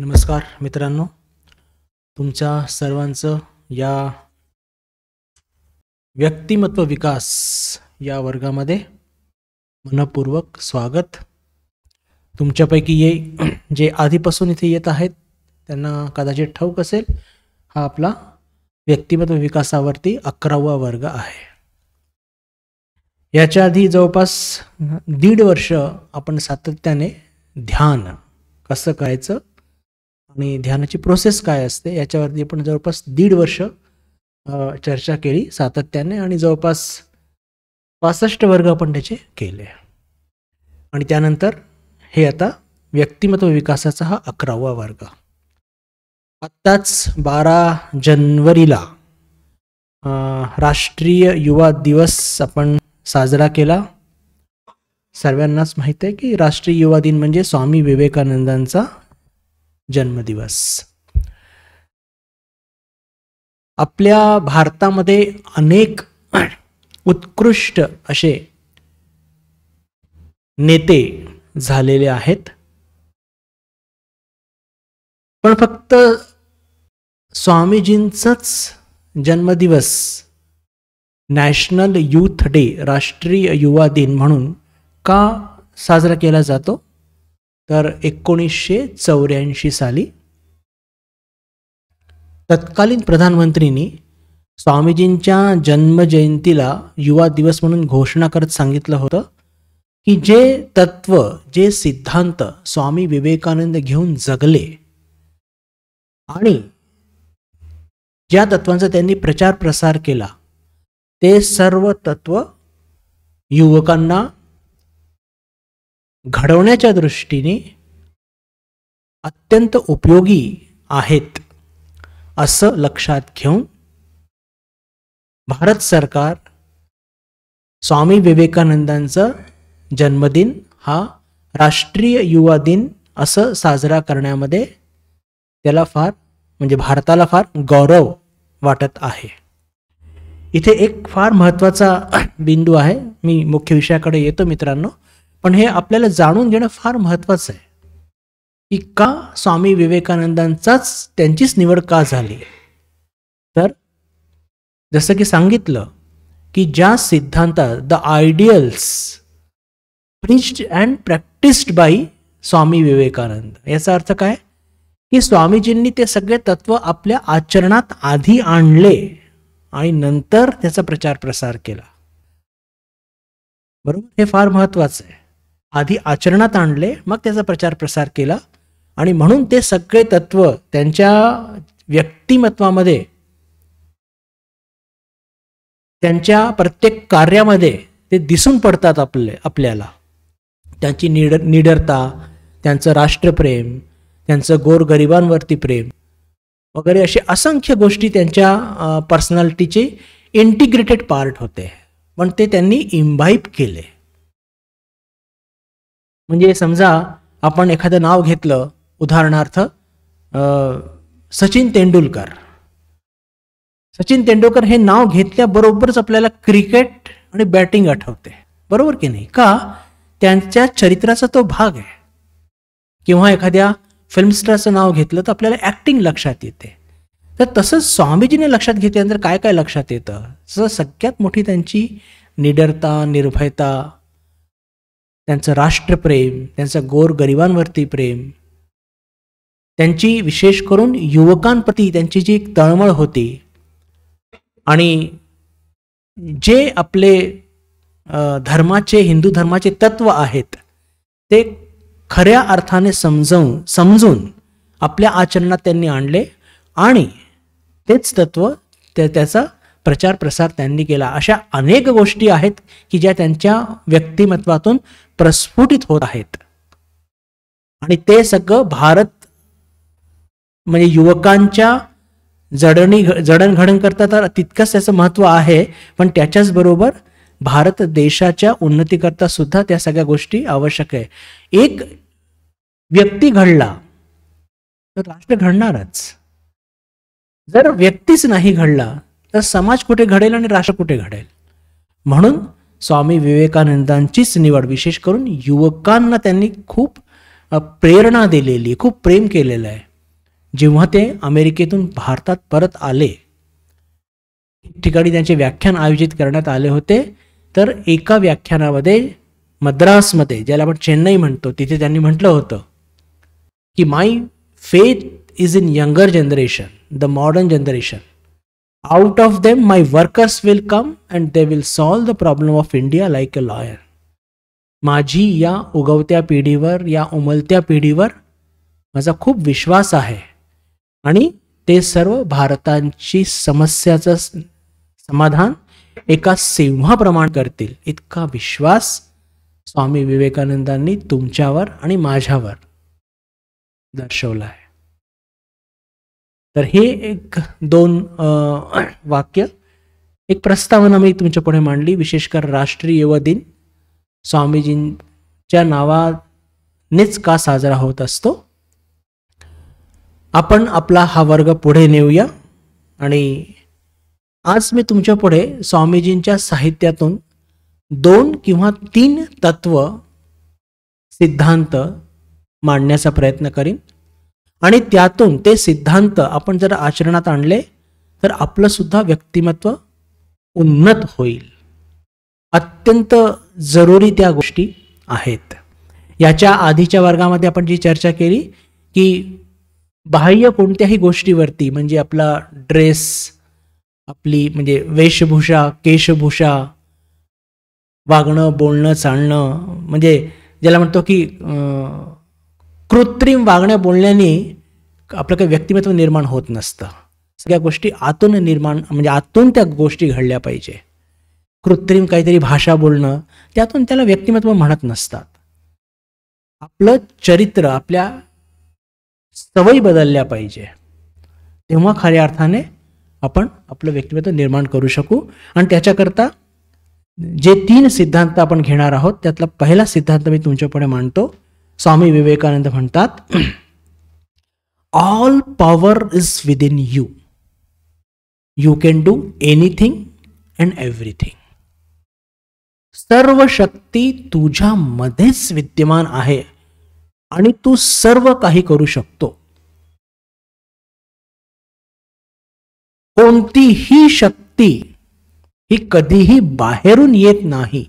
नमस्कार मित्रांनो तुमच्या सर्वांचं या व्यक्तिमत्व विकास या वर्गामध्ये मनपूर्वक स्वागत तुमच्यापैकी ये जे आधीपासून इथे येत आहेत त्यांना कदाचित ठाऊक असेल हा आपला व्यक्तिमत्व विकासावरती अकरावा वर्ग आहे याच्या आधी जवळपास दीड वर्ष आपण सातत्याने ध्यान कसं करायचं आणि ध्यानाची प्रोसेस काय असते याच्यावरती आपण जवळपास दीड वर्ष चर्चा केली सातत्याने आणि जवळपास पासष्ट वर्ग आपण त्याचे केले आणि त्यानंतर हे आता व्यक्तिमत्व विकासाचा हा अकरावा वर्ग आत्ताच बारा जानेवारीला राष्ट्रीय युवा दिवस आपण साजरा केला सर्वांनाच माहिती आहे की राष्ट्रीय युवा दिन म्हणजे स्वामी विवेकानंदांचा जन्मदिवस आपल्या भारतामध्ये अनेक उत्कृष्ट असे नेते झालेले आहेत पण फक्त स्वामीजींचाच जन्मदिवस नॅशनल यूथ डे राष्ट्रीय युवा दिन म्हणून का साजरा केला जातो तर एकोणीसशे चौऱ्याऐंशी साली तत्कालीन प्रधानमंत्रींनी स्वामीजींच्या जन्मजयंतीला युवा दिवस म्हणून घोषणा करत सांगितलं होतं की जे तत्व जे सिद्धांत स्वामी विवेकानंद घेऊन जगले आणि ज्या तत्वांचा त्यांनी प्रचार प्रसार केला ते सर्व तत्व युवकांना घडवण्याच्या दृष्टीने अत्यंत उपयोगी आहेत असं लक्षात घेऊन भारत सरकार स्वामी विवेकानंदांचा जन्मदिन हा राष्ट्रीय युवा दिन असं साजरा करण्यामध्ये त्याला फार म्हणजे भारताला फार गौरव वाटत आहे इथे एक फार महत्त्वाचा बिंदू आहे मी मुख्य विषयाकडे येतो मित्रांनो पण हे आपल्याला जाणून घेणं फार महत्वाचं आहे की का स्वामी विवेकानंदांचाच त्यांचीच निवड का झाली तर जसं की सांगितलं की ज्या सिद्धांतात the ideals preached and practised by Swami Vivekananda याचा अर्थ काय की स्वामीजींनी ते सगळे तत्व आपल्या आचरणात आधी आणले आणि नंतर त्याचा प्रचार प्रसार केला बरोबर हे फार महत्वाचं आहे आधी आचरणात आणले मग त्याचा प्रचार प्रसार केला आणि म्हणून ते सगळे तत्व त्यांच्या व्यक्तिमत्वामध्ये त्यांच्या प्रत्येक कार्यामध्ये ते दिसून पडतात आपले आपल्याला त्यांची निड निडरता त्यांचं राष्ट्रप्रेम त्यांचं गोरगरिबांवरती प्रेम वगैरे अशी असंख्य गोष्टी त्यांच्या पर्सनॅलिटीचे इंटिग्रेटेड पार्ट होते पण ते त्यांनी इम्बाईप केले म्हणजे समजा आपण एखादं नाव घेतलं उदाहरणार्थ सचिन तेंडुलकर सचिन तेंडुलकर हे नाव घेतल्याबरोबरच आपल्याला क्रिकेट आणि बॅटिंग आठवते बरोबर की नाही का त्यांच्या चरित्राचा तो भाग आहे किंवा एखाद्या फिल्मस्टारचं नाव घेतलं तर आपल्याला ॲक्टिंग लक्षात येते तर तसंच स्वामीजीने लक्षात घेतल्यानंतर काय काय लक्षात येतं सगळ्यात मोठी त्यांची निडरता निर्भयता त्यांचं राष्ट्रप्रेम त्यांचं गरिबांवरती प्रेम त्यांची विशेष करून युवकांप्रती त्यांची जी तळमळ होती आणि जे आपले धर्माचे हिंदू धर्माचे तत्व आहेत ते खऱ्या अर्थाने समजवून समजून आपल्या आचरणात त्यांनी आणले आणि तेच तत्व ते त्याचा प्रचार प्रसार त्यांनी केला अशा अनेक गोष्टी आहेत की ज्या त्यांच्या व्यक्तिमत्वातून प्रस्फुटित होत आहेत आणि ते सगळं भारत म्हणजे युवकांच्या जडणी जडणघडण करता तर तितकंच त्याचं महत्व आहे पण त्याच्याच बरोबर भारत देशाच्या उन्नतीकरता सुद्धा त्या सगळ्या गोष्टी आवश्यक आहे एक व्यक्ती घडला तर राष्ट्र घडणारच जर व्यक्तीच नाही घडला तर समाज कुठे घडेल आणि राष्ट्र कुठे घडेल म्हणून स्वामी विवेकानंदांचीच निवड विशेष करून युवकांना त्यांनी खूप प्रेरणा दिलेली खूप प्रेम केलेलं आहे जेव्हा ते अमेरिकेतून भारतात परत आले ठिकाणी त्यांचे व्याख्यान आयोजित करण्यात आले होते तर एका व्याख्यानामध्ये मद्रासमध्ये ज्याला आपण चेन्नई म्हणतो तिथे त्यांनी म्हटलं होतं की my faith is in younger generation the modern generation Out of them, my workers will come and they will solve the problem of India like a lawyer. माझी या उगवत्या पिढीवर या उमलत्या पिढीवर माझा खूप विश्वास आहे आणि ते सर्व भारतांची समस्याचं समाधान एका सिंहाप्रमाण करतील इतका विश्वास स्वामी विवेकानंदांनी तुमच्यावर आणि माझ्यावर दर्शवला आहे तर हे एक दोन वाक्य एक प्रस्तावना मी तुमच्या पुढे मांडली विशेषकर राष्ट्रीय युवा दिन स्वामीजींच्या नावानेच का साजरा होत असतो आपण आपला हा वर्ग पुढे नेऊया आणि आज मी तुमच्या पुढे स्वामीजींच्या साहित्यातून दोन किंवा तीन तत्व सिद्धांत मांडण्याचा प्रयत्न करीन आणि त्यातून ते सिद्धांत आपण जर आचरणात आणले तर आपलं सुद्धा व्यक्तिमत्व उन्नत होईल अत्यंत जरुरी त्या गोष्टी आहेत याच्या आधीच्या वर्गामध्ये आपण जी चर्चा केली की बाह्य कोणत्याही गोष्टीवरती म्हणजे आपला ड्रेस आपली म्हणजे वेशभूषा केशभूषा वागणं बोलणं चालणं म्हणजे ज्याला म्हणतो की कृत्रिम वागण्या बोलण्याने आपलं काही व्यक्तिमत्व निर्माण होत नसतं सगळ्या गोष्टी आतून निर्माण म्हणजे आतून त्या गोष्टी घडल्या पाहिजे कृत्रिम काहीतरी भाषा बोलणं त्यातून त्याला व्यक्तिमत्व म्हणत नसतात आपलं चरित्र आपल्या सवयी बदलल्या पाहिजे तेव्हा खऱ्या अर्थाने आपण आपलं व्यक्तिमत्व निर्माण करू शकू आणि त्याच्याकरता जे तीन सिद्धांत आपण घेणार आहोत त्यातला पहिला सिद्धांत मी तुमच्यापुढे मांडतो स्वामी विवेकानंद म्हणतात all power is within you you can do anything and everything सर्व शक्ती तुझ्या मध्येच विद्यमान आहे आणि तू सर्व काही करू शकतो कोणतीही शक्ती ही कधीही बाहेरून येत नाही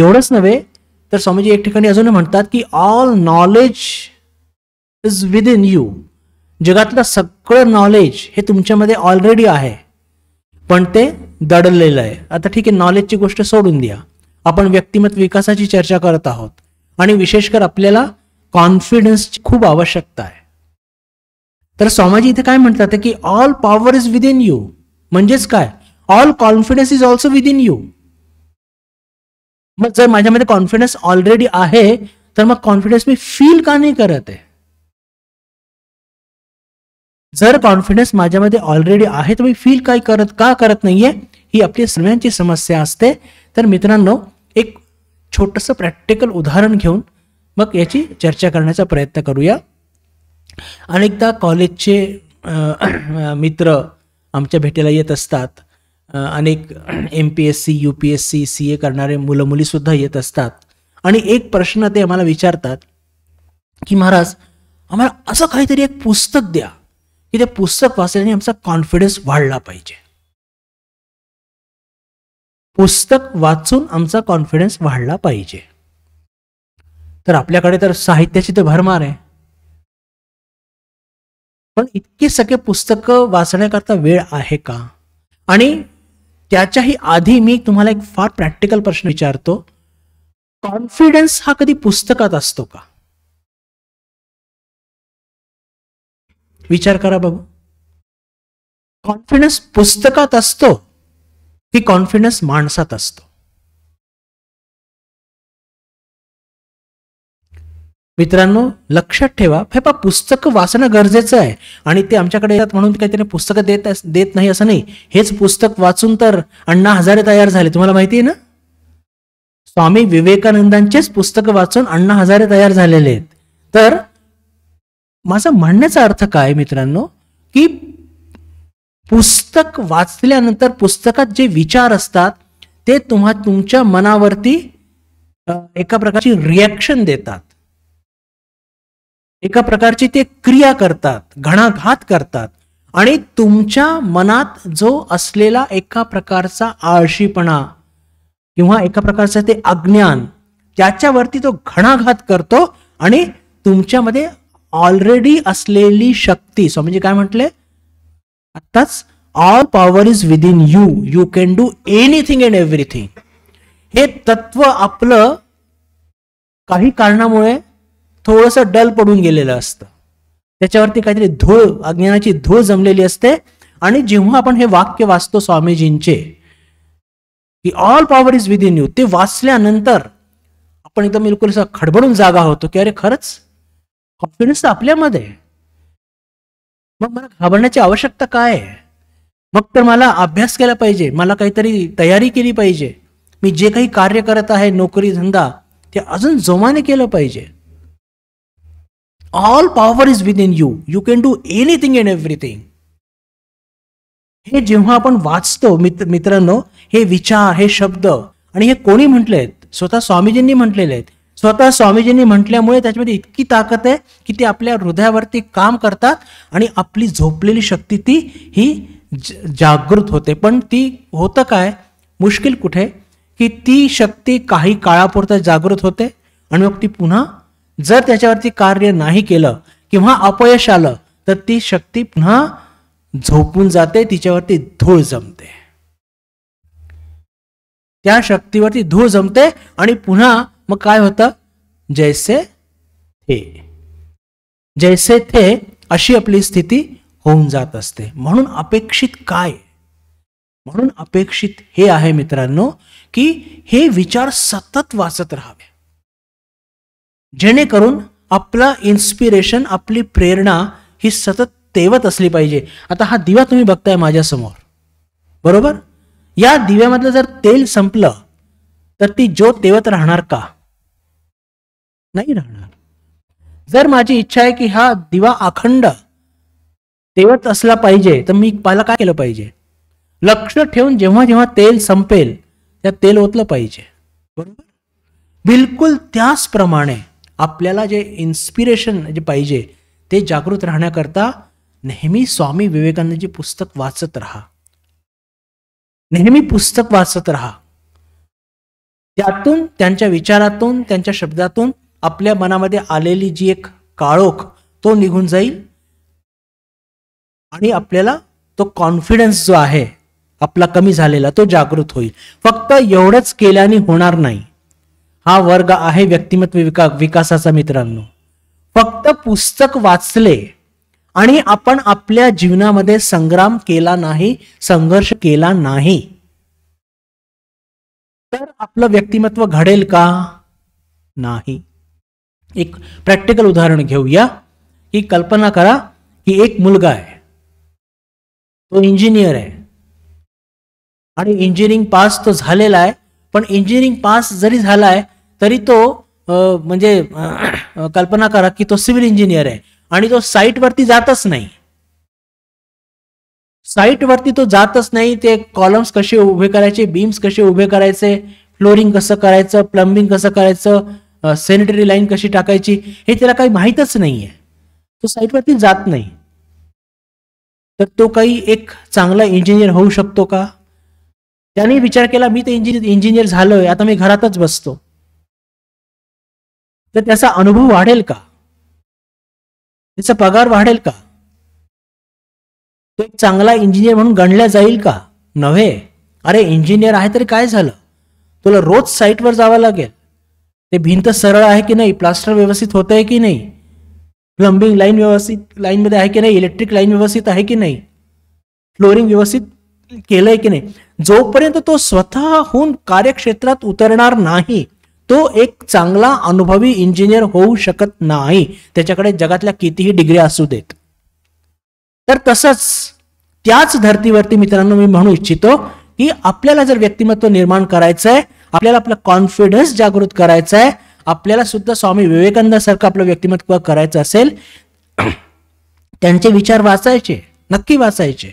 एवढंच नव्हे तर स्वामीजी एक ठिकाणी अजून म्हणतात की all knowledge is within you जगातलं सगळं नॉलेज हे तुमच्यामध्ये ऑलरेडी आहे पण ते दडलेलं आहे आता ठीक आहे नॉलेजची गोष्ट सोडून द्या आपण व्यक्तिमत्व विकासाची चर्चा करत आहोत आणि विशेषकर आपल्याला कॉन्फिडन्सची खूप आवश्यकता आहे तर स्वामीजी इथे काय म्हणतात की all power is within you म्हणजेच काय all confidence is also within you मग जर माझ्यामध्ये कॉन्फिडन्स ऑलरेडी आहे तर मग कॉन्फिडन्स मी फील का नाही करत आहे जर कॉन्फिडन्स माझ्यामध्ये ऑलरेडी आहे तर मी फील काय करत का करत नाहीये ही आपली सगळ्यांची समस्या असते तर मित्रांनो एक छोटंसं प्रॅक्टिकल उदाहरण घेऊन मग याची चर्चा करण्याचा प्रयत्न करूया अनेकदा कॉलेजचे मित्र आमच्या भेटीला येत असतात अनेक M P S C U P S C C A करणारे मुलं मुलीसुद्धा येत असतात आणि एक प्रश्न ते आम्हाला विचारतात की महाराज आम्हाला असं काहीतरी एक पुस्तक द्या की ते पुस्तक वाचल्याने आमचा कॉन्फिडन्स वाढला पाहिजे पुस्तक वाचून आमचा कॉन्फिडन्स वाढला पाहिजे तर आपल्याकडे तर साहित्याची तर भरमार आहे पण इतके सगळे पुस्तकं वाचण्याकरता वेळ आहे का आणि त्याच्याही आधी मी तुम्हाला एक फार प्रॅक्टिकल प्रश्न विचारतो कॉन्फिडन्स हा कधी पुस्तकात असतो का विचार करा बघू कॉन्फिडन्स पुस्तकात असतो की कॉन्फिडन्स माणसात असतो मित्रांनो लक्षात ठेवा हे पुस्तक पुस्तकं वाचणं गरजेचं आहे आणि ते आमच्याकडे येतात म्हणून काही त्याने पुस्तकं देत देत नाही असं नाही हेच पुस्तक वाचून तर अण्णा हजारे तयार झाले तुम्हाला माहिती आहे ना स्वामी विवेकानंदांचेच पुस्तकं वाचून अण्णा हजारे तयार झालेले आहेत तर माझा म्हणण्याचा अर्थ काय मित्रांनो की पुस्तक वाचल्यानंतर पुस्तकात जे विचार असतात ते तुम्हा तुमच्या मनावरती एका प्रकारची रिॲक्शन देतात एका प्रकारची ते क्रिया करतात घणाघात करतात आणि तुमच्या मनात जो असलेला एका प्रकारचा आळशीपणा किंवा एका प्रकारचं ते अज्ञान त्याच्यावरती तो घणाघात करतो आणि तुमच्यामध्ये ऑलरेडी असलेली शक्ती सो म्हणजे काय म्हटले आत्ताच all power is within you you can do anything and everything हे तत्व आपलं काही कारणामुळे थोडस डल पडून गेलेलं असतं त्याच्यावरती काहीतरी धूळ अज्ञानाची धूळ जमलेली असते आणि जेव्हा आपण हे वाक्य वाचतो स्वामीजींचे की all power is within you ते वाचल्यानंतर आपण एकदम बिलकुल असं खडबडून जागा होतो की अरे खरंच कॉन्फिडन्स आपल्यामध्ये मग मला घाबरण्याची आवश्यकता काय आहे मग तर मला अभ्यास केला पाहिजे मला काहीतरी तयारी केली पाहिजे मी जे काही कार्य करत आहे नोकरी धंदा ते अजून जोमाने केलं पाहिजे all power is within you you can do anything and everything हे जेव्हा आपण वाचतो मित्र मित्रांनो हे विचार हे शब्द आणि हे कोणी म्हटलेत स्वतः स्वामीजींनी म्हटलेले आहेत स्वतः स्वामीजींनी म्हटल्यामुळे त्याच्यामध्ये इतकी ताकद आहे की ती आपल्या हृदयावरती काम करतात आणि आपली झोपलेली शक्ती ती ही जागृत होते पण ती होतं काय मुश्किल कुठे की ती शक्ती काही काळापुरतं जागृत होते आणि मग ती पुन्हा जर त्याच्यावरती कार्य नाही केलं किंवा अपयश आलं तर ती शक्ती पुन्हा झोपून जाते तिच्यावरती धूळ जमते त्या शक्तीवरती धूळ जमते आणि पुन्हा मग काय होतं जैसे थे जैसे थे अशी आपली स्थिती होऊन जात असते म्हणून अपेक्षित काय म्हणून अपेक्षित हे आहे मित्रांनो की हे विचार सतत वाचत राहावे जेणेकरून आपला इन्स्पिरेशन आपली प्रेरणा ही सतत तेवत असली पाहिजे आता हा दिवा तुम्ही बघताय माझ्यासमोर बरोबर या दिव्यामधलं जर तेल संपलं तर ती ज्योत तेवत राहणार का नाही राहणार जर माझी इच्छा आहे की हा दिवा अखंड तेवत असला पाहिजे तर मी मला काय केलं पाहिजे लक्ष ठेवून जेव्हा जेव्हा तेल संपेल त्या तेल ओतलं पाहिजे बरोबर बिलकुल त्याचप्रमाणे आपल्याला जे इन्स्पिरेशन जे पाहिजे ते जागृत राहण्याकरता नेहमी स्वामी विवेकानंदची पुस्तक वाचत राहा नेहमी पुस्तक वाचत राहा त्यातून त्यांच्या विचारातून त्यांच्या शब्दातून आपल्या मनामध्ये आलेली जी एक काळोख तो निघून जाईल आणि आपल्याला तो कॉन्फिडन्स जो आहे आपला कमी झालेला तो जागृत होईल फक्त एवढंच केल्याने होणार नाही हा वर्ग आहे व्यक्तिमत्व विका विकासाचा मित्रांनो फक्त पुस्तक वाचले आणि आपण आपल्या जीवनामध्ये संग्राम केला नाही संघर्ष केला नाही तर आपलं व्यक्तिमत्व घडेल का नाही एक प्रॅक्टिकल उदाहरण घेऊया की कल्पना करा की एक मुलगा आहे तो इंजिनियर आहे आणि इंजिनिअरिंग पास तो झालेला आहे पण इंजिनिअरिंग पास जरी झाला आहे तरी तो म्हणजे कल्पना करा की तो सिव्हिल इंजिनियर आहे आणि तो साईटवरती जातच नाही साईटवरती तो जातच नाही ते कॉलम्स कसे उभे करायचे बीम्स कसे उभे करायचे फ्लोरिंग कसं करायचं प्लंबिंग कसं करायचं सॅनिटरी लाईन कशी टाकायची हे त्याला काही माहीतच नाहीये तो साईटवरती जात नाही तर तो काही एक चांगला इंजिनियर होऊ शकतो का त्यांनी विचार केला मी ते इंजिनियर झालोय आता मी घरातच बसतो तर त्याचा अनुभव वाढेल का त्याचा पगार वाढेल का तो एक चांगला इंजिनियर म्हणून गणला जाईल का नव्हे अरे इंजिनियर आहे तरी काय झालं तुला रोज साईटवर जावं लागेल ते भिंत सरळ आहे की नाही प्लास्टर व्यवस्थित होत आहे की नाही प्लंबिंग लाईन व्यवस्थित मध्ये आहे की नाही इलेक्ट्रिक लाईन व्यवस्थित आहे की नाही फ्लोरिंग व्यवस्थित केलंय की नाही जोपर्यंत तो स्वतःहून कार्यक्षेत्रात उतरणार नाही तो एक चांगला अनुभवी इंजिनियर होऊ शकत नाही त्याच्याकडे जगातल्या कितीही डिग्री असू देत तर तसंच त्याच धर्तीवरती मित्रांनो मी म्हणू इच्छितो की आपल्याला जर व्यक्तिमत्व निर्माण करायचं आहे आपल्याला आपला कॉन्फिडन्स जागृत करायचा आहे आपल्याला सुद्धा स्वामी विवेकानंदासारखं आपलं व्यक्तिमत्व करायचं असेल त्यांचे विचार वाचायचे नक्की वाचायचे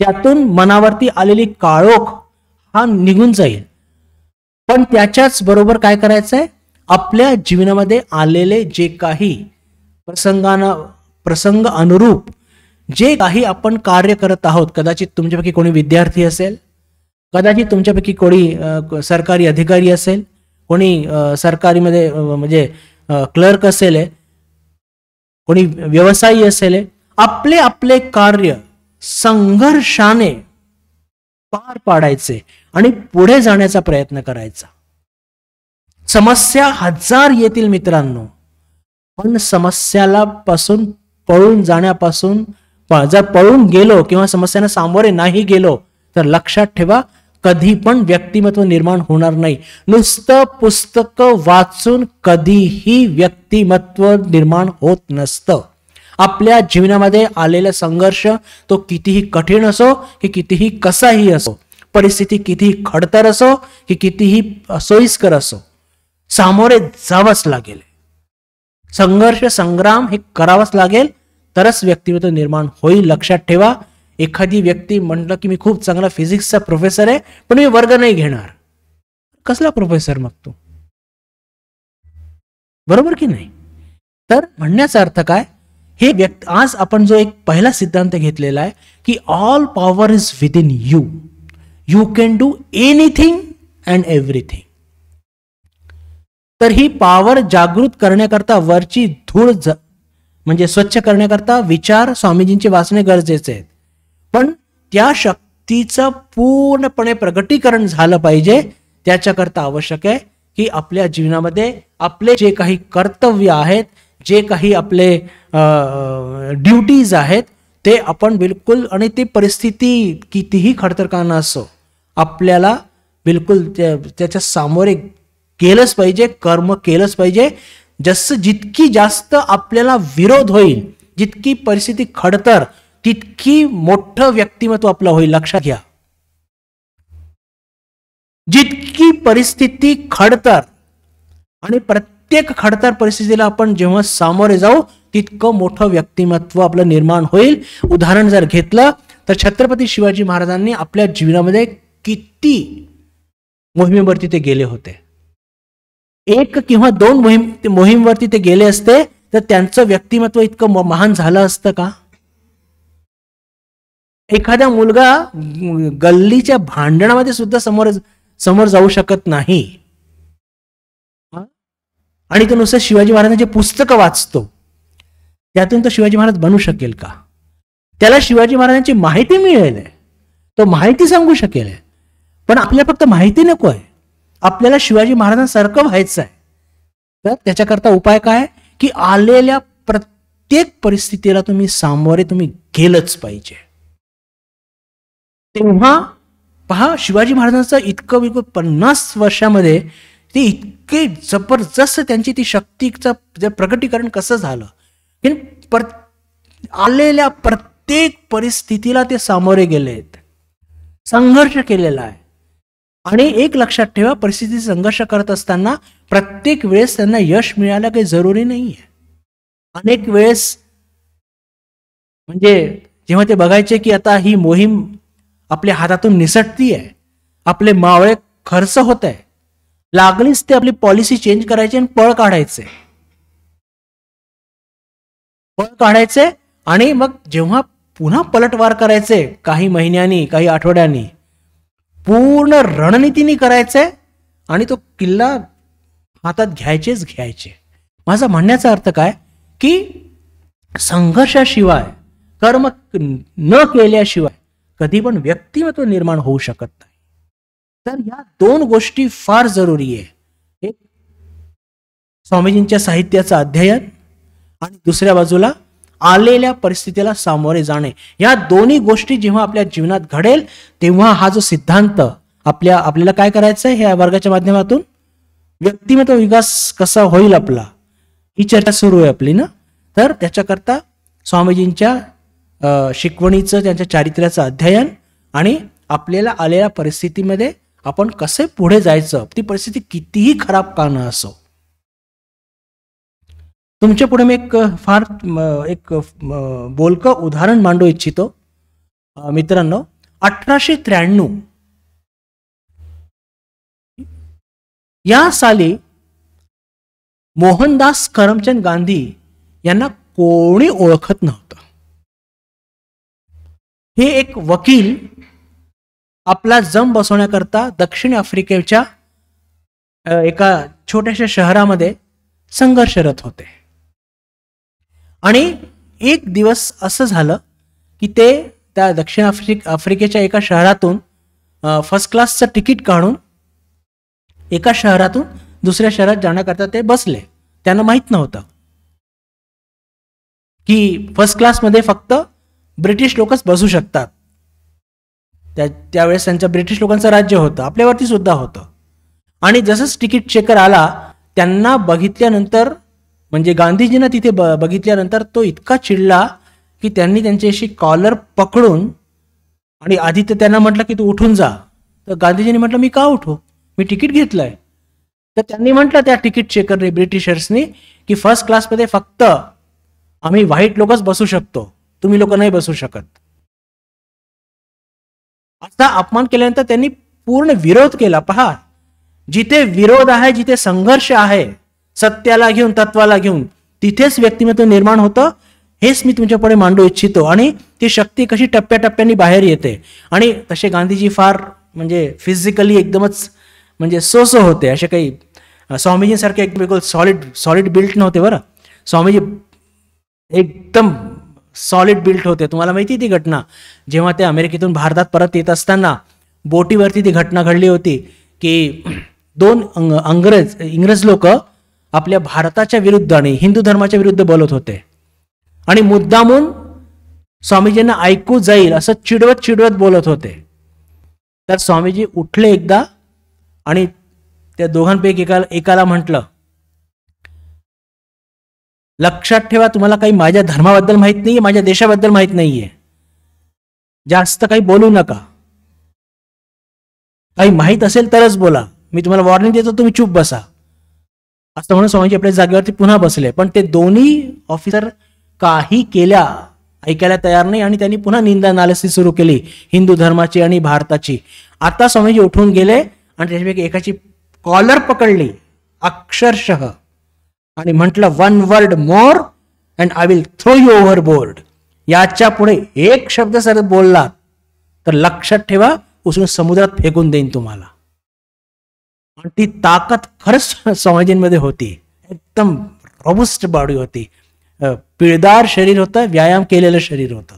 त्यातून मनावरती आलेली काळोख हा निघून जाईल पण त्याच्याच बरोबर काय करायचंय आपल्या जीवनामध्ये आलेले जे काही प्रसंगाना प्रसंग अनुरूप जे काही आपण कार्य करत आहोत कदाचित तुमच्यापैकी कोणी विद्यार्थी असेल कदाचित तुमच्यापैकी कोणी सरकारी अधिकारी असेल कोणी सरकारीमध्ये म्हणजे क्लर्क असेल कोणी व्यवसायी असेल आपले आपले कार्य संघर्षाने पार पाडायचे आणि पुढे जाण्याचा प्रयत्न करायचा समस्या हजार येतील मित्रांनो पण समस्याला पासून पळून जाण्यापासून जर पळून गेलो किंवा समस्यांना सामोरे नाही गेलो तर लक्षात ठेवा कधी पण व्यक्तिमत्व निर्माण होणार नाही नुसतं पुस्तक वाचून कधीही व्यक्तिमत्व निर्माण होत नसतं आपल्या जीवनामध्ये आलेला संघर्ष तो कितीही कठीण असो की कितीही कसाही असो परिस्थिती कितीही खडतर असो की कितीही सोयीस्कर असो सामोरे जावंच लागेल संघर्ष संग्राम हे करावंच लागेल तरच व्यक्तिमत्व निर्माण होईल लक्षात ठेवा एखादी व्यक्ती म्हटलं की मी खूप चांगला फिजिक्सचा प्रोफेसर आहे पण मी वर्ग नाही घेणार कसला प्रोफेसर मग तू बरोबर की नाही तर म्हणण्याचा अर्थ काय हे व्यक्त आज आपण जो एक पहिला सिद्धांत घेतलेला आहे की all power is within you you can do anything and everything तर ही पॉवर जागृत करण्याकरता वरची धूळ म्हणजे स्वच्छ करण्याकरता विचार स्वामीजींचे वाचणे गरजेचे आहेत पण त्या शक्तीचं पूर्णपणे प्रगटीकरण झालं पाहिजे त्याच्याकरता आवश्यक आहे की आपल्या जीवनामध्ये आपले जे काही कर्तव्य आहेत जे काही आपले ड्युटीज आहेत ते आपण बिलकुल आणि ती परिस्थिती कितीही खडतर का असो आपल्याला बिलकुल त्याच्या सामोरे केलंच पाहिजे कर्म केलंच पाहिजे जसं जितकी जास्त आपल्याला विरोध होईल जितकी परिस्थिती खडतर तितकी मोठं व्यक्तिमत्व आपलं होईल लक्षात घ्या जितकी परिस्थिती खडतर आणि प्रत्येक प्रत्येक खडतर परिस्थितीला आपण जेव्हा सामोरे जाऊ तितकं मोठं व्यक्तिमत्व आपलं निर्माण होईल उदाहरण जर घेतलं तर छत्रपती शिवाजी महाराजांनी आपल्या जीवनामध्ये किती मोहिमेवरती ते गेले होते एक किंवा दोन मोहीम मोहीमवरती ते गेले असते तर त्यांचं व्यक्तिमत्व इतकं महान झालं असतं का एखादा मुलगा गल्लीच्या भांडणामध्ये सुद्धा समोर समोर जाऊ शकत नाही आणि तो नुसतं शिवाजी महाराजांचे पुस्तकं वाचतो त्यातून तो शिवाजी महाराज बनू शकेल का त्याला शिवाजी महाराजांची माहिती मिळेल तो माहिती सांगू शकेल पण आपल्याला फक्त माहिती नको आहे आपल्याला शिवाजी महाराजांसारखं व्हायचं आहे तर त्याच्याकरता उपाय काय की आलेल्या प्रत्येक परिस्थितीला तुम्ही सामोरे तुम्ही गेलंच पाहिजे तेव्हा पहा शिवाजी महाराजांचं इतकं पन्नास वर्षामध्ये ते इतके जबरदस्त त्यांची ती शक्तीचं प्रगटीकरण कसं झालं पर आलेल्या प्रत्येक परिस्थितीला ते सामोरे गेलेत संघर्ष केलेला आहे आणि एक लक्षात ठेवा परिस्थिती संघर्ष करत असताना प्रत्येक वेळेस त्यांना यश मिळायला काही जरुरी नाही आहे अनेक वेळेस म्हणजे जेव्हा ते बघायचे की आता ही मोहीम आपल्या हातातून निसटती आहे आपले मावळे खर्च होत आहे लागलीच ते आपली पॉलिसी चेंज करायची आणि पळ काढायचे पळ काढायचे आणि मग जेव्हा पुन्हा पलटवार करायचे काही महिन्यांनी काही आठवड्यांनी पूर्ण रणनीतीने करायचे आणि तो किल्ला हातात घ्यायचेच घ्यायचे माझा म्हणण्याचा अर्थ काय की संघर्षाशिवाय कर्म न केल्याशिवाय कधी पण व्यक्तिमत्व निर्माण होऊ शकत नाही तर या दोन गोष्टी फार जरुरी आहे एक स्वामीजींच्या साहित्याचं अध्ययन आणि दुसऱ्या बाजूला आलेल्या परिस्थितीला सामोरे जाणे या दोन्ही गोष्टी जेव्हा आपल्या जीवनात घडेल तेव्हा हा जो सिद्धांत आपल्या आपल्याला काय करायचं आहे या वर्गाच्या माध्यमातून व्यक्तिमत्व विकास कसा होईल आपला ही चर्चा सुरू आहे आपली ना तर त्याच्याकरता स्वामीजींच्या शिकवणीचं त्यांच्या चारित्र्याचं अध्ययन आणि आपल्याला आलेल्या परिस्थितीमध्ये आपण कसे पुढे जायचं ती परिस्थिती कितीही खराब का न असो तुमच्या पुढे मी एक फार एक बोलकं उदाहरण मांडू इच्छितो मित्रांनो अठराशे त्र्याण्णव या साली मोहनदास करमचंद गांधी यांना कोणी ओळखत नव्हतं हे एक वकील आपला जम बसवण्याकरता दक्षिण आफ्रिकेच्या एका छोट्याशा शहरामध्ये संघर्षरत होते आणि एक दिवस असं झालं की ते त्या दक्षिण आफ्रिक आफ्रिकेच्या एका शहरातून फर्स्ट क्लासचं तिकीट काढून एका शहरातून दुसऱ्या शहरात जाण्याकरता ते बसले त्यांना माहीत नव्हतं की फर्स्ट क्लासमध्ये फक्त ब्रिटिश लोकच बसू शकतात त्या त्यावेळेस त्यांचं ब्रिटिश लोकांचं राज्य होतं आपल्यावरती सुद्धा होतं आणि जसंच तिकीट चेकर आला त्यांना बघितल्यानंतर म्हणजे गांधीजींना तिथे ब बघितल्यानंतर तो इतका चिडला की त्यांनी त्यांच्याशी कॉलर पकडून आणि आधी तर त्यांना म्हटलं की तू उठून जा तर गांधीजींनी म्हटलं मी का उठू मी तिकीट घेतलंय तर त्यांनी म्हटलं त्या तिकीट चेकरने ब्रिटिशर्सनी की फर्स्ट क्लासमध्ये फक्त आम्ही व्हाईट लोकच बसू शकतो तुम्ही लोक नाही बसू शकत असा अपमान केल्यानंतर त्यांनी पूर्ण विरोध केला पहा जिथे विरोध आहे जिथे संघर्ष आहे सत्याला घेऊन तत्वाला घेऊन तिथेच व्यक्तिमत्व निर्माण होतं हेच मी तुमच्यापुढे मांडू इच्छितो आणि ती शक्ती कशी टप्प्यानी बाहेर येते आणि तसे गांधीजी फार म्हणजे फिजिकली एकदमच म्हणजे सोसो होते असे काही स्वामीजींसारखे एक बिलकुल सॉलिड सॉलिड बिल्ट नव्हते बरं स्वामीजी एकदम सॉलिड बिल्ट होते तुम्हाला माहिती ती घटना जेव्हा ते अमेरिकेतून भारतात परत येत असताना बोटीवरती ती घटना घडली होती की दोन अंग्रेज अंग्रज इंग्रज लोक आपल्या भारताच्या विरुद्ध आणि हिंदू धर्माच्या विरुद्ध बोलत होते आणि मुद्दामून स्वामीजींना ऐकू जाईल असं चिडवत चिडवत बोलत होते तर स्वामीजी उठले एकदा आणि त्या दोघांपैकी एकाला एकाला म्हटलं लक्षात ठेवा तुम्हाला काही माझ्या धर्माबद्दल माहीत नाहीये माझ्या देशाबद्दल माहीत नाहीये जास्त काही बोलू नका काही माहीत असेल तरच बोला मी तुम्हाला वॉर्निंग देतो तुम्ही चूप बसा असं म्हणून स्वामीजी आपल्या जागेवरती पुन्हा बसले पण ते दोन्ही ऑफिसर काही केल्या ऐकायला तयार नाही आणि त्यांनी पुन्हा निंदा नालसी सुरू केली हिंदू धर्माची आणि भारताची आता स्वामीजी उठून गेले आणि त्याच्यापैकी एकाची कॉलर पकडली अक्षरशः आणि म्हटलं one word more and I will throw you overboard याच्या पुढे एक शब्द सर बोलला तर लक्षात ठेवा उसून समुद्रात फेकून देईन तुम्हाला आणि ती ताकद खरंच समाजींमध्ये होती एकदम रोबस्ट बॉडी होती पिळदार शरीर होतं व्यायाम केलेलं शरीर होतं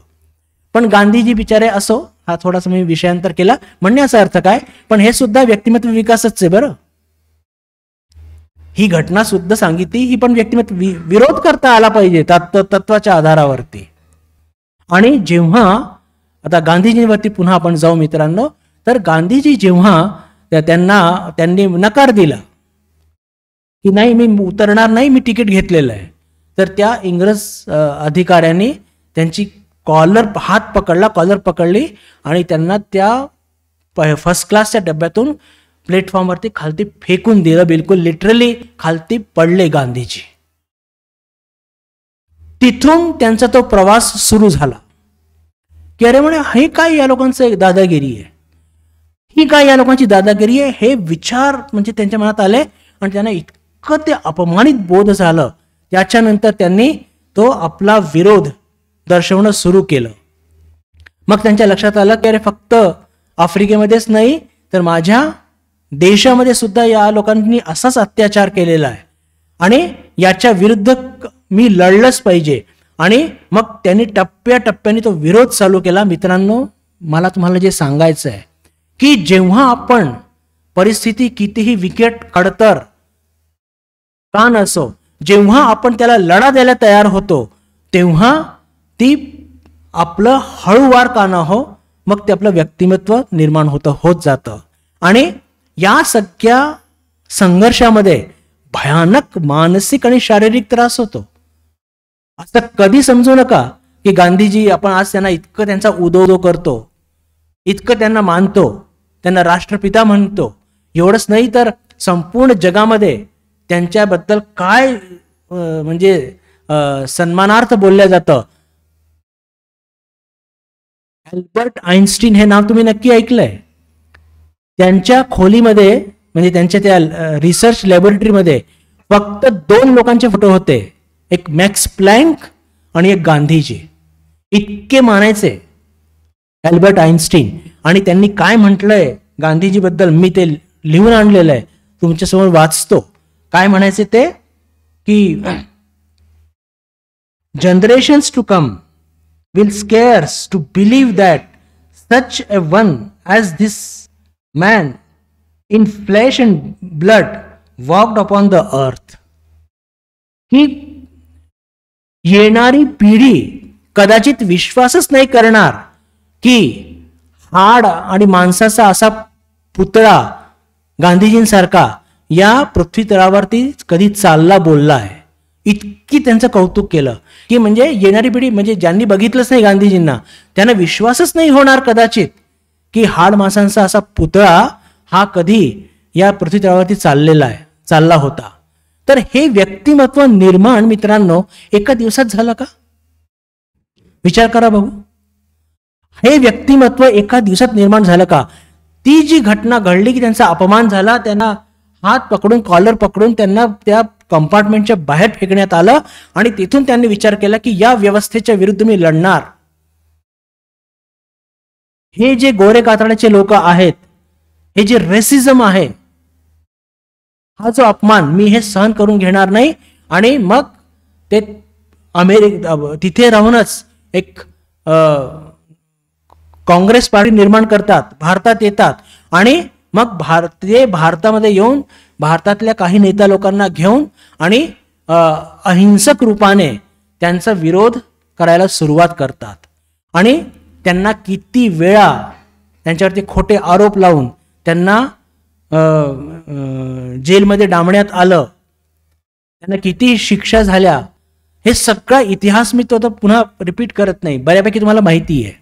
पण गांधीजी बिचारे असो हा थोडासा मी विषयांतर केला म्हणण्याचा अर्थ काय पण हे सुद्धा व्यक्तिमत्व विकासच आहे बरं ही घटना सुद्धा सांगितली ही पण व्यक्तिमत्व विरोध करता आला पाहिजे तत्वाच्या आधारावरती आणि जेव्हा आता गांधीजींवरती पुन्हा आपण जाऊ मित्रांनो तर गांधीजी जेव्हा त्यांना त्यांनी नकार दिला की नाही मी उतरणार नाही मी तिकीट घेतलेलं आहे तर त्या इंग्रज अधिकाऱ्यांनी त्यांची कॉलर हात पकडला कॉलर पकडली आणि त्यांना त्या फर्स्ट क्लासच्या डब्यातून प्लॅटफॉर्मवरती खालती फेकून दिलं बिलकुल लिटरली खालती पडले गांधीजी तिथून त्यांचा तो प्रवास सुरू झाला की अरे म्हणे हे काय या लोकांचं दादागिरी आहे ही काय या लोकांची दादागिरी आहे हे विचार म्हणजे त्यांच्या मनात आले आणि त्यांना इतकं ते अपमानित बोध झालं त्याच्यानंतर त्यांनी तो आपला विरोध दर्शवणं सुरू केलं मग त्यांच्या लक्षात आलं की अरे फक्त आफ्रिकेमध्येच नाही तर माझ्या देशामध्ये सुद्धा या लोकांनी असाच अत्याचार केलेला आहे आणि याच्या विरुद्ध मी लढलंच पाहिजे आणि मग त्यांनी टप्प्याटप्प्याने तो विरोध चालू केला मित्रांनो मला तुम्हाला जे सांगायचं आहे की जेव्हा आपण परिस्थिती कितीही विकेट कडतर का नसो जेव्हा आपण त्याला लढा द्यायला तयार होतो तेव्हा ती आपलं हळूवार का हो मग ते आपलं व्यक्तिमत्व निर्माण होतं होत जातं आणि या सगळ्या संघर्षामध्ये भयानक मानसिक आणि शारीरिक त्रास होतो असं कधी समजू नका की गांधीजी आपण आज त्यांना इतकं त्यांचा उदोदो करतो इतकं त्यांना मानतो त्यांना राष्ट्रपिता म्हणतो एवढंच नाही तर संपूर्ण जगामध्ये त्यांच्याबद्दल काय म्हणजे सन्मानार्थ बोललं जातं अल्बर्ट आईन्स्टीन हे नाव तुम्ही नक्की ऐकलंय त्यांच्या खोलीमध्ये म्हणजे त्यांच्या त्या रिसर्च लॅबोरेटरीमध्ये फक्त दोन लोकांचे फोटो होते एक मॅक्स प्लँक आणि एक गांधीजी इतके मानायचे अल्बर्ट आईन्स्टीन आणि त्यांनी काय म्हटलंय गांधीजीबद्दल मी ते लिहून आणलेलं आहे तुमच्यासमोर वाचतो काय म्हणायचे ते की generations to come will scarce to believe that such a one as this man in flesh and blood walked upon the earth. ही येणारी पिढी कदाचित विश्वासच नाही करणार की हाड आणि माणसाचा असा पुतळा गांधीजींसारखा या पृथ्वी तळावरती कधी चालला बोलला आहे इतकी त्यांचं कौतुक केलं की म्हणजे येणारी पिढी म्हणजे ज्यांनी बघितलंच नाही गांधीजींना त्यांना विश्वासच नाही होणार कदाचित की हाड मासांचा असा पुतळा हा कधी या पृथ्वीतळावरती चाललेला आहे चालला होता तर हे व्यक्तिमत्व निर्माण मित्रांनो एका दिवसात झालं का विचार करा बघू हे व्यक्तिमत्व एका दिवसात निर्माण झालं का ती जी घटना घडली की त्यांचा अपमान झाला त्यांना हात पकडून कॉलर पकडून त्यांना त्या कंपार्टमेंटच्या बाहेर फेकण्यात आलं आणि तिथून त्यांनी विचार केला की या व्यवस्थेच्या विरुद्ध मी लढणार हे जे गोरे कातड्याचे लोक आहेत हे जे रेसिझम आहे हा जो अपमान मी हे सहन करून घेणार नाही आणि मग ते अमेरिक तिथे राहूनच एक काँग्रेस पार्टी निर्माण करतात भारतात येतात आणि मग भारतीय भारतामध्ये येऊन भारतातल्या काही नेता लोकांना घेऊन आणि अहिंसक रूपाने त्यांचा विरोध करायला सुरुवात करतात आणि त्यांना किती वेळा त्यांच्यावरती खोटे आरोप लावून त्यांना जेलमध्ये डांबण्यात आलं त्यांना किती शिक्षा झाल्या हे सगळा इतिहास मी तो आता पुन्हा रिपीट करत नाही बऱ्यापैकी तुम्हाला माहिती आहे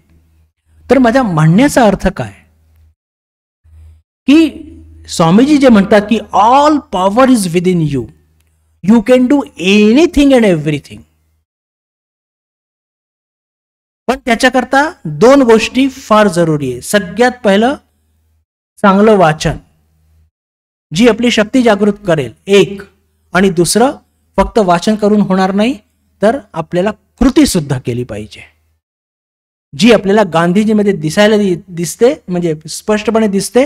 तर माझ्या म्हणण्याचा अर्थ काय की स्वामीजी जे म्हणतात की all power is within you you can do anything and everything पण त्याच्याकरता दोन गोष्टी फार जरुरी आहे सगळ्यात पहिलं चांगलं वाचन जी आपली शक्ती जागृत करेल एक आणि दुसरं फक्त वाचन करून होणार नाही तर आपल्याला कृती सुद्धा केली पाहिजे जी आपल्याला गांधीजीमध्ये दिसायला दिसते म्हणजे स्पष्टपणे दिसते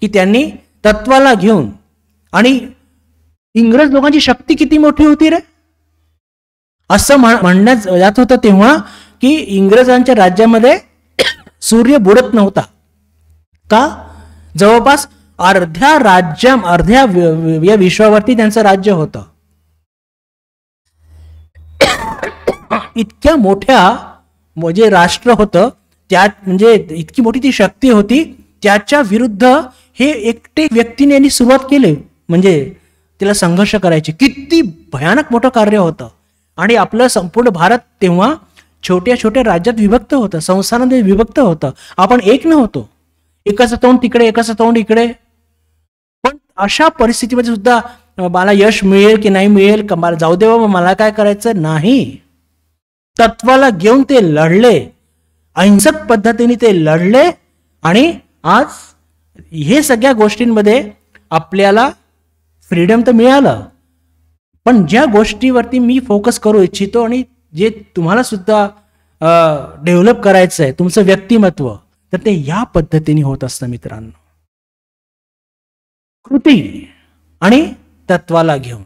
की त्यांनी तत्वाला घेऊन आणि इंग्रज लोकांची शक्ती किती मोठी होती रे असं म्हणण्यात जात होतं तेव्हा की इंग्रजांच्या राज्यामध्ये सूर्य बुडत नव्हता का जवळपास अर्ध्या राज्या अर्ध्या या विश्वावरती त्यांचं राज्य होतं इतक्या मोठ्या जे म्हणजे राष्ट्र होतं त्यात म्हणजे इतकी मोठी ती शक्ती होती त्याच्या विरुद्ध हे एकटे व्यक्तीने यांनी सुरुवात केली म्हणजे तिला संघर्ष करायची किती भयानक मोठं कार्य होतं आणि आपलं संपूर्ण भारत तेव्हा छोट्या छोट्या राज्यात विभक्त होतं संस्थानामध्ये विभक्त होतं आपण एक होतो एकाचं तोंड तिकडे एकाचं तोंड इकडे पण अशा परिस्थितीमध्ये सुद्धा मला यश मिळेल की नाही मिळेल का मला जाऊ दे बाबा मला काय करायचं नाही तत्वाला घेऊन ते लढले अहिंसक पद्धतीने ते लढले आणि आज हे सगळ्या गोष्टींमध्ये आपल्याला फ्रीडम तर मिळालं पण ज्या गोष्टीवरती मी फोकस करू इच्छितो आणि जे तुम्हाला सुद्धा डेव्हलप करायचं आहे तुमचं व्यक्तिमत्व तर ते या पद्धतीने होत असतं मित्रांनो कृती आणि तत्वाला घेऊन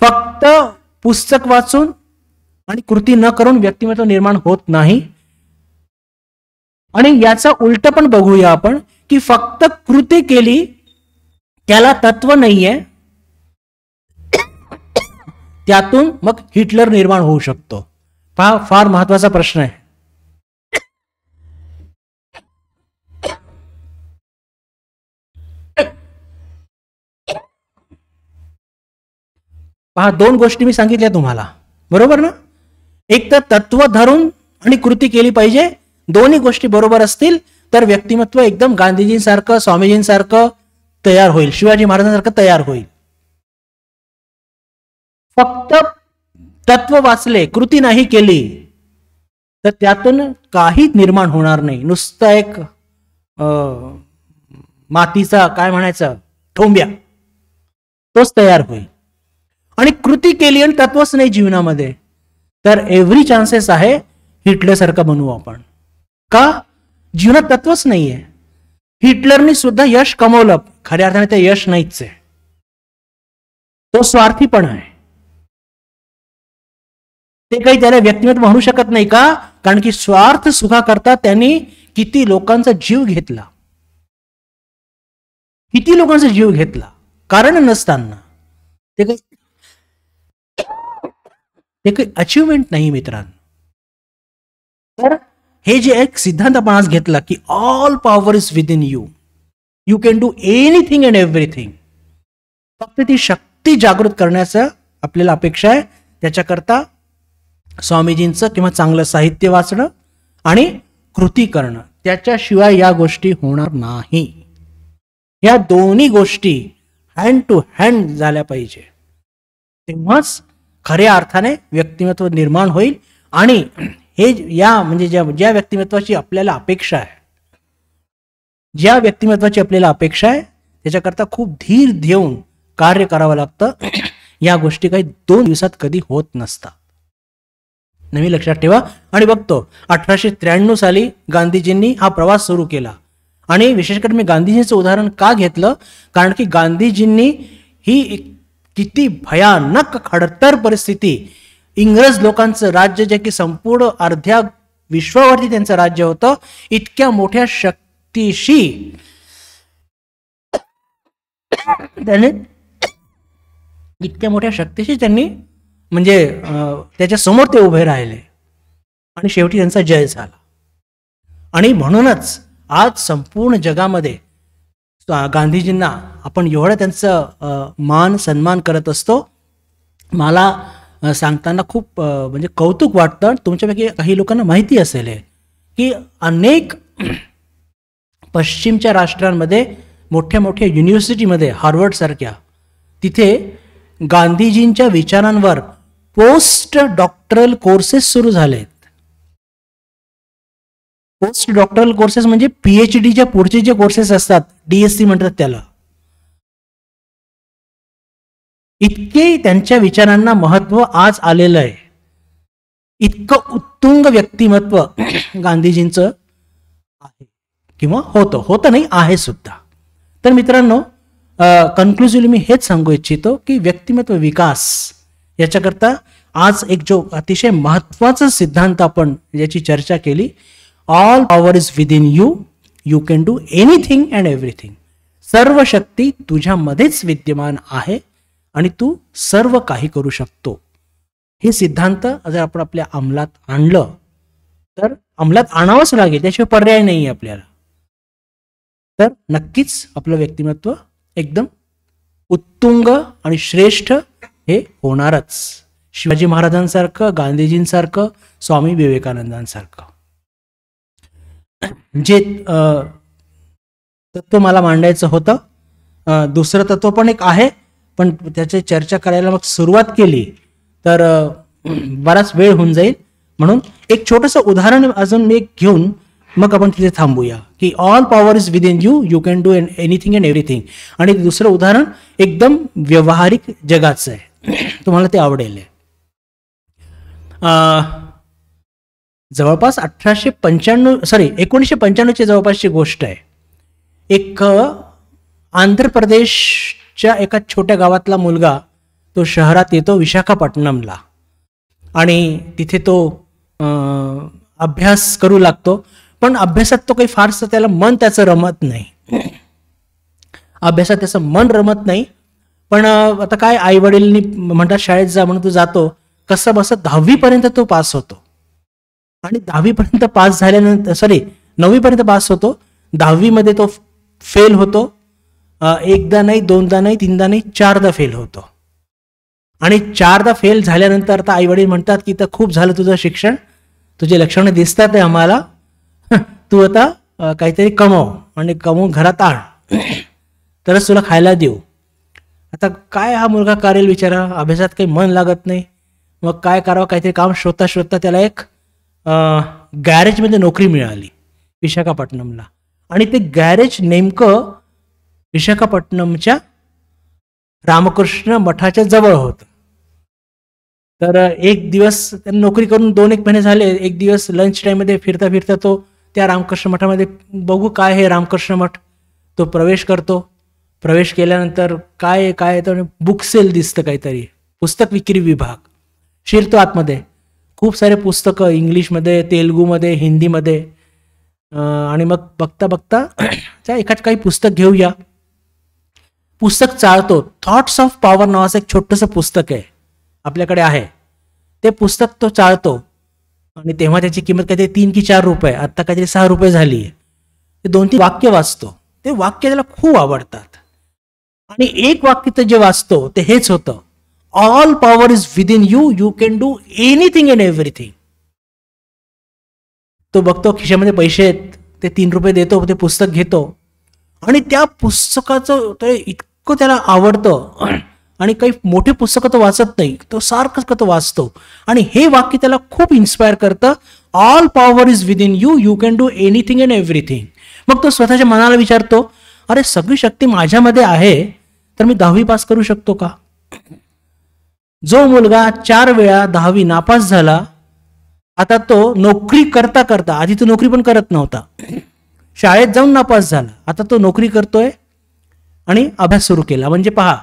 फक्त पुस्तक वाचून आणि कृती न करून व्यक्तिमत्व निर्माण होत नाही आणि याचा उलट पण बघूया आपण की फक्त कृती केली त्याला तत्व नाहीये त्यातून मग हिटलर निर्माण होऊ शकतो पहा फार महत्वाचा प्रश्न आहे पहा दोन गोष्टी मी सांगितल्या तुम्हाला बरोबर ना एक तर तत्व धरून आणि कृती केली पाहिजे दोन्ही गोष्टी बरोबर असतील तर व्यक्तिमत्व एकदम गांधीजींसारखं स्वामीजींसारखं तयार होईल शिवाजी महाराजांसारखं तयार होईल फक्त तत्व वाचले कृती नाही केली तर त्यातून काही निर्माण होणार नाही नुसतं एक मातीचा काय म्हणायचं ठोंब्या तोच तयार होईल आणि कृती केली आणि तत्वच नाही जीवनामध्ये तर एव्हरी चान्सेस आहे सारखं बनवू आपण का जीवनात तत्वच नाहीये हिटलरनी सुद्धा यश कमवलं खऱ्या अर्थाने ते यश नाहीच आहे तो स्वार्थी पण आहे ते काही त्याला व्यक्तिमत्व म्हणू शकत नाही का कारण की स्वार्थ करता त्यांनी किती लोकांचा जीव घेतला किती लोकांचा जीव घेतला कारण नसताना ते काही ते काही अचीवमेंट नाही मित्रांनो तर हे जे एक सिद्धांत आपण आज घेतला की all power is within you you can do anything and everything फक्त ती शक्ती जागृत करण्याचं आपल्याला अपेक्षा आहे त्याच्याकरता स्वामीजींचं किंवा चांगलं साहित्य वाचणं आणि कृती करणं त्याच्याशिवाय या गोष्टी होणार नाही या दोन्ही गोष्टी हँड टू हँड झाल्या पाहिजे तेव्हाच खऱ्या अर्थाने व्यक्तिमत्व निर्माण होईल आणि हे या म्हणजे ज्या ज्या व्यक्तिमत्वाची आपल्याला अपेक्षा आहे ज्या व्यक्तिमत्वाची आपल्याला अपेक्षा आहे त्याच्याकरता खूप धीर देऊन कार्य करावं लागतं या गोष्टी काही दोन दिवसात कधी होत नसतात नेहमी लक्षात ठेवा आणि बघतो अठराशे त्र्याण्णव साली गांधीजींनी हा प्रवास सुरू केला आणि विशेष करून मी गांधीजींचं उदाहरण का घेतलं कारण की गांधीजींनी ही किती भयानक खडतर परिस्थिती इंग्रज लोकांचं राज्य जे की संपूर्ण अर्ध्या विश्वावरती त्यांचं राज्य होतं इतक्या मोठ्या शक्तीशी त्याने इतक्या मोठ्या शक्तीशी त्यांनी म्हणजे त्याच्यासमोर ते उभे राहिले आणि शेवटी त्यांचा जय झाला आणि म्हणूनच आज संपूर्ण जगामध्ये गांधीजींना आपण एवढं त्यांचं मान सन्मान करत असतो मला सांगताना खूप म्हणजे कौतुक वाटतं तुमच्यापैकी काही लोकांना माहिती असेल की अनेक पश्चिमच्या राष्ट्रांमध्ये मोठ्या मोठ्या युनिव्हर्सिटीमध्ये हार्वर्डसारख्या तिथे गांधीजींच्या विचारांवर पोस्ट डॉक्टरल कोर्सेस सुरू झालेत पोस्ट डॉक्टरल कोर्सेस म्हणजे पीएच डीच्या पुढचे जे कोर्सेस असतात डीएससी म्हणतात त्याला इतके त्यांच्या विचारांना महत्व आज आलेलं आहे इतकं उत्तुंग व्यक्तिमत्व गांधीजींचं आहे किंवा होतं होतं नाही आहे सुद्धा तर मित्रांनो कन्क्लुजिव्हली मी हेच सांगू इच्छितो की व्यक्तिमत्व विकास याच्याकरता आज एक जो अतिशय महत्वाचा सिद्धांत आपण याची चर्चा केली all power is within you you can do anything and everything सर्व शक्ती तुझ्यामध्येच विद्यमान आहे आणि तू सर्व काही करू शकतो हे सिद्धांत जर आपण आपल्या अंमलात आणलं तर अंमलात आणावंच लागेल त्याशिवाय पर्याय नाही आपल्याला तर नक्कीच आपलं व्यक्तिमत्व एकदम उत्तुंग आणि श्रेष्ठ हे होणारच शिवाजी महाराजांसारखं गांधीजींसारखं स्वामी विवेकानंदांसारखं जे तत्व मला मांडायचं होतं दुसरं तत्व पण एक आहे पण त्याची चर्चा करायला मग सुरुवात केली तर बराच वेळ होऊन जाईल म्हणून एक छोटंसं उदाहरण अजून मी एक घेऊन मग आपण तिथे थांबूया की all power is within you you can do an anything and everything आणि दुसरं उदाहरण एकदम व्यवहारिक जगाचं आहे तुम्हाला ते आवडेल जवळपास अठराशे पंच्याण्णव सॉरी एकोणीसशे पंच्याण्णवची जवळपासची गोष्ट आहे एक आंध्र प्रदेशच्या एका छोट्या गावातला मुलगा तो शहरात येतो विशाखापट्टणमला आणि तिथे तो अभ्यास करू लागतो पण अभ्यासात तो काही फारसं त्याला मन त्याचं रमत नाही अभ्यासात त्याचं मन रमत नाही पण आता काय आई वडीलनी म्हणतात शाळेत जा म्हणून तो जातो कसं बस दहावीपर्यंत तो पास होतो आणि दहावीपर्यंत पास झाल्यानंतर सॉरी नववीपर्यंत पास होतो दहावीमध्ये तो फेल होतो एकदा नाही दोनदा नाही तीनदा नाही चारदा फेल होतो आणि चारदा फेल झाल्यानंतर आता आई वडील म्हणतात की तर खूप झालं तुझं शिक्षण तुझे लक्षणं दिसतात आहे आम्हाला तू आता काहीतरी कमव आणि म्हणजे कमवून घरात आण तरच तुला खायला देऊ आता काय हा मुलगा करेल विचारा अभ्यासात काही मन लागत नाही मग काय करावं काहीतरी काम शोधता शोधता त्याला एक गॅरेजमध्ये नोकरी मिळाली विशाखापट्टणमला आणि ते गॅरेज नेमकं विशाखापट्टणमच्या रामकृष्ण मठाच्या जवळ होतं तर एक दिवस त्यांना नोकरी करून दोन एक महिने झाले एक दिवस लंच टाईममध्ये फिरता फिरता तो त्या रामकृष्ण मठामध्ये बघू काय हे रामकृष्ण मठ तो प्रवेश करतो प्रवेश केल्यानंतर काय काय येतं बुक सेल दिसतं काहीतरी पुस्तक विक्री विभाग शिरतो आतमध्ये खूप सारे पुस्तकं इंग्लिशमध्ये तेलुगूमध्ये हिंदीमध्ये आणि मग बघता बघता त्या एखाद काही पुस्तक घेऊया पुस्तक चाळतो थॉट्स ऑफ पॉवर नावाचं एक छोटंसं पुस्तक आहे आपल्याकडे आहे ते पुस्तक तो चाळतो आणि तेव्हा त्याची किंमत काहीतरी तीन की चार रुपये आत्ता काहीतरी सहा रुपये झाली आहे ते दोन तीन वाक्य वाचतो ते वाक्य त्याला खूप आवडतात आणि एक वाक्य तर जे वाचतो ते हेच होतं all power is within you you can do anything and everything तो बघतो खिशामध्ये पैसे आहेत ते तीन रुपये देतो ते पुस्तक घेतो आणि त्या पुस्तकाचं ते इतकं त्याला आवडतं आणि काही मोठी पुस्तकं तो वाचत नाही तो सारखं तो वाचतो आणि हे वाक्य त्याला खूप इन्स्पायर करतं all power is within you you can do anything and everything मग तो स्वतःच्या मनाला विचारतो अरे सगळी शक्ती माझ्यामध्ये आहे तर मी दहावी पास करू शकतो का जो मुलगा चार वेळा दहावी नापास झाला आता तो नोकरी करता करता आधी तो नोकरी पण करत नव्हता शाळेत जाऊन नापास झाला आता तो नोकरी करतोय आणि अभ्यास सुरू केला म्हणजे पहा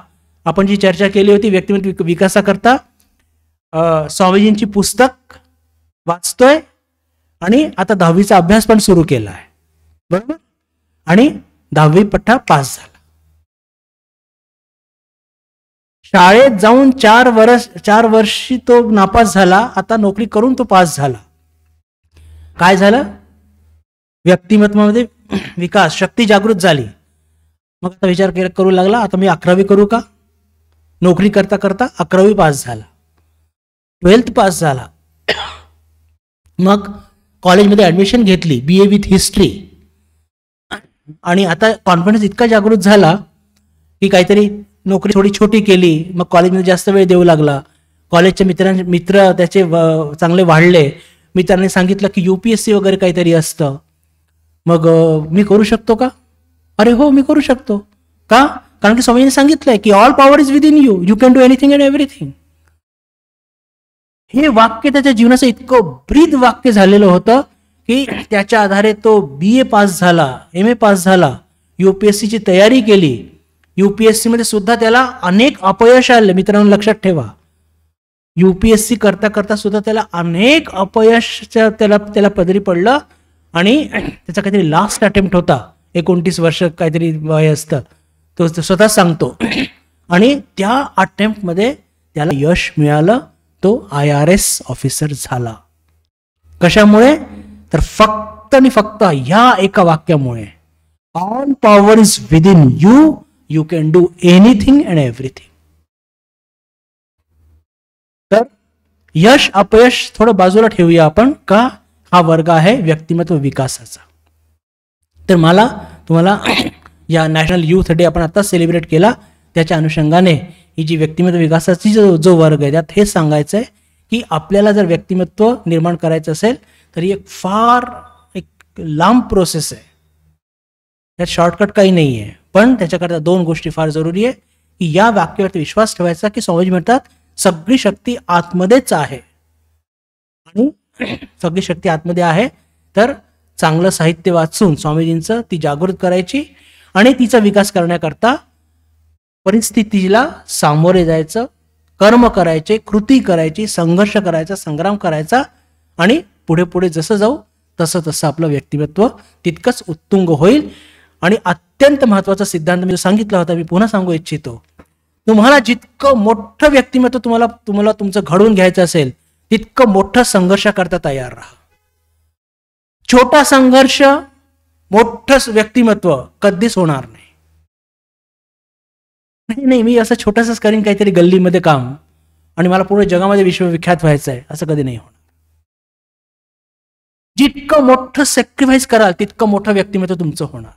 आपण जी चर्चा केली होती व्यक्तिमत्व विकासाकरता स्वामीजींची पुस्तक वाचतोय आणि आता दहावीचा अभ्यास पण सुरू केला आहे बरोबर आणि दहावी पठ्ठा पास झाला शाळेत जाऊन चार वर्ष चार वर्षी तो नापास झाला आता नोकरी करून तो पास झाला काय झालं व्यक्तिमत्वामध्ये विकास शक्ती जागृत झाली मग आता विचार करू लागला आता मी अकरावी करू का नोकरी करता करता अकरावी पास झाला ट्वेल्थ पास झाला मग कॉलेजमध्ये ॲडमिशन घेतली बी ए विथ हिस्ट्री आणि आता कॉन्फिडन्स इतका जागृत झाला की काहीतरी नोकरी थोडी छोटी केली मग कॉलेजमध्ये जास्त वेळ देऊ लागला कॉलेजचे मित्रां मित्र त्याचे चांगले वाढले मित्रांनी सांगितलं की यूपीएससी वगैरे काहीतरी असतं मग मी करू शकतो का अरे हो मी करू शकतो का कारण की स्वामीने सांगितलंय की all power is within you you can do anything and everything हे वाक्य त्याच्या जीवनाचं इतकं ब्रीद वाक्य झालेलं होतं की त्याच्या आधारे तो बी ए पास झाला एम ए पास झाला युपीएससीची तयारी केली मध्ये सुद्धा त्याला अनेक अपयश आले मित्रांनो लक्षात ठेवा यूपीएससी करता करता सुद्धा त्याला अनेक अपयशच्या त्याला त्याला पदरी पडलं आणि त्याचा काहीतरी लास्ट अटेम्प्ट होता एकोणतीस वर्ष काहीतरी वय असत तो स्वतः सांगतो आणि त्या अटेम्प्टमध्ये त्याला यश मिळालं तो आय आर एस ऑफिसर झाला कशामुळे तर फक्त आणि फक्त ह्या एका वाक्यामुळे all power is within you you can do anything and everything तर यश अपयश थोडं बाजूला ठेवूया आपण का हा वर्ग आहे व्यक्तिमत्व विकासाचा तर मला तुम्हाला या नॅशनल युथ डे आपण आता सेलिब्रेट केला त्याच्या अनुषंगाने ही जी व्यक्तिमत्व विकासाची जो जो वर्ग आहे त्यात हे सांगायचं आहे की आपल्याला जर व्यक्तिमत्व निर्माण करायचं असेल तर ही एक फार एक लांब प्रोसेस आहे त्यात शॉर्टकट काही नाही आहे पण त्याच्याकरता दोन गोष्टी फार जरुरी आहे की या वाक्यावरती विश्वास ठेवायचा की स्वामीजी म्हणतात सगळी शक्ती आतमध्येच आहे आणि सगळी शक्ती आतमध्ये आहे तर चांगलं साहित्य वाचून स्वामीजींचं ती जागृत करायची आणि तिचा विकास करण्याकरता परिस्थितीला सामोरे जायचं कर्म करायचे कृती करायची संघर्ष करायचा संग्राम करायचा आणि पुढे पुढे जसं जाऊ तसं तसं आपलं व्यक्तिमत्व तितकंच उत्तुंग होईल आणि अत्यंत महत्वाचा सिद्धांत मी सांगितला होता मी पुन्हा सांगू इच्छितो तुम्हाला जितकं मोठं व्यक्तिमत्व तुम्हाला तुम्हाला तुमचं घडवून घ्यायचं असेल तितकं मोठं संघर्ष करता तयार राहा छोटा संघर्ष मोठं व्यक्तिमत्व कधीच होणार नाही नाही नाही मी असं छोटंसंच करीन काहीतरी गल्लीमध्ये काम आणि मला पूर्ण जगामध्ये विश्वविख्यात व्हायचं आहे असं कधी नाही होणार जितकं मोठं सॅक्रिफाईस कराल तितकं मोठं व्यक्तिमत्व तुमचं होणार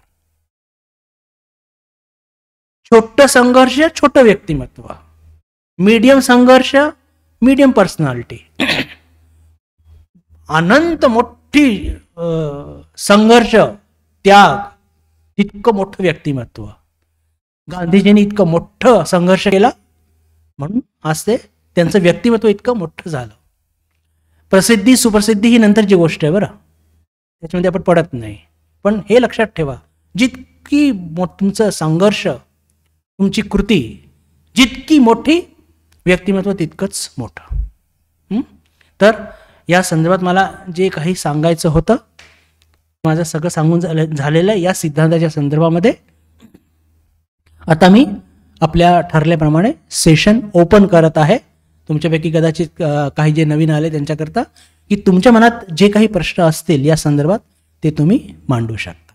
छोट संघर्ष छोटं व्यक्तिमत्व मीडियम संघर्ष मीडियम पर्सनॅलिटी अनंत मोठी संघर्ष त्याग इतकं मोठं व्यक्तिमत्व गांधीजींनी इतकं मोठं संघर्ष केला म्हणून आज ते त्यांचं व्यक्तिमत्व इतकं मोठं झालं प्रसिद्धी सुप्रसिद्धी ही नंतरची गोष्ट आहे बरं त्याच्यामध्ये आपण पडत नाही पण हे लक्षात ठेवा जितकी तुमचं संघर्ष तुमची कृती जितकी मोठी व्यक्तिमत्व तितकंच मोठं तर या संदर्भात मला जे काही सांगायचं होतं माझं सगळं सांगून झालेलं आहे या सिद्धांताच्या संदर्भामध्ये आता मी आपल्या ठरल्याप्रमाणे सेशन ओपन करत आहे तुमच्यापैकी कदाचित काही जे नवीन आले त्यांच्याकरता की तुमच्या मनात जे काही प्रश्न असतील या संदर्भात ते तुम्ही मांडू शकता